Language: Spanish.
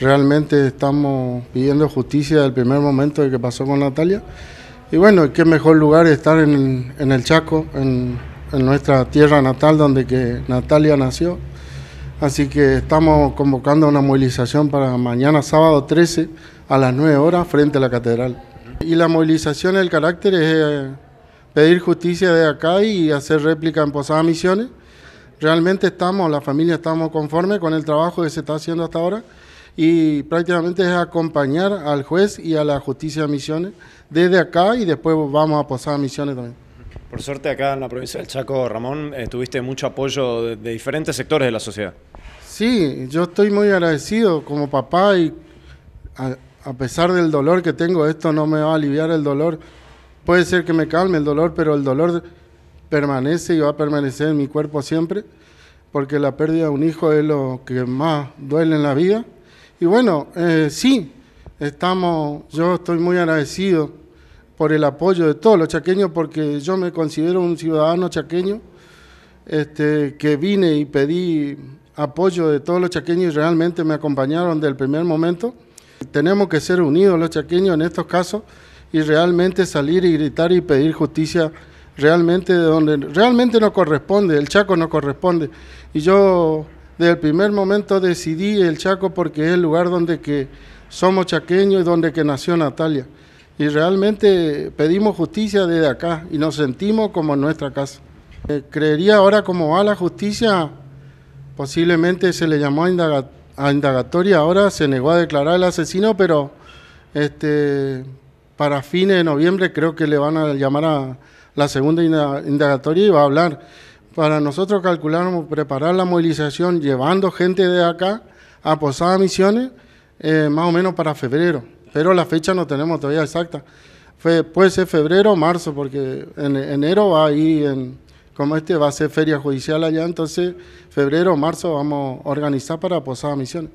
Realmente estamos pidiendo justicia del primer momento de que pasó con Natalia. Y bueno, qué mejor lugar estar en, el Chaco, en, nuestra tierra natal donde que Natalia nació. Así que estamos convocando una movilización para mañana sábado 13 a las 9 horas frente a la catedral. Y la movilización, el carácter es eh, pedir justicia de acá y hacer réplica en Posada Misiones. Realmente estamos, la familia estamos conforme con el trabajo que se está haciendo hasta ahora y prácticamente es acompañar al juez y a la justicia de Misiones desde acá y después vamos a posar a Misiones también. Por suerte acá en la provincia del Chaco, Ramón, eh, tuviste mucho apoyo de, diferentes sectores de la sociedad. Sí, yo estoy muy agradecido como papá y a pesar del dolor que tengo, esto no me va a aliviar el dolor. Puede ser que me calme el dolor, pero el dolor permanece y va a permanecer en mi cuerpo siempre, porque la pérdida de un hijo es lo que más duele en la vida. Y bueno, eh, sí, estamos, yo estoy muy agradecido por el apoyo de todos los chaqueños, porque yo me considero un ciudadano chaqueño, este, que vine y pedí apoyo de todos los chaqueños y realmente me acompañaron desde el primer momento. Tenemos que ser unidos los chaqueños en estos casos y realmente salir y gritar y pedir justicia realmente de donde realmente no corresponde, el Chaco no corresponde. Y yo desde el primer momento decidí el Chaco porque es el lugar donde que somos chaqueños y donde que nació Natalia. Y realmente pedimos justicia desde acá y nos sentimos como en nuestra casa. Eh, creería ahora como va la justicia, posiblemente se le llamó a, indagatoria, ahora se negó a declarar el asesino, pero este, para fines de noviembre creo que le van a llamar a la segunda indagatoria y va a hablar para nosotros calcularnos, preparar la movilización llevando gente de acá a Posada Misiones, eh, más o menos para febrero, pero la fecha no tenemos todavía exacta. Fue, puede ser febrero o marzo, porque en enero va ahí, en, como este va a ser feria judicial allá, entonces febrero o marzo vamos a organizar para Posada Misiones.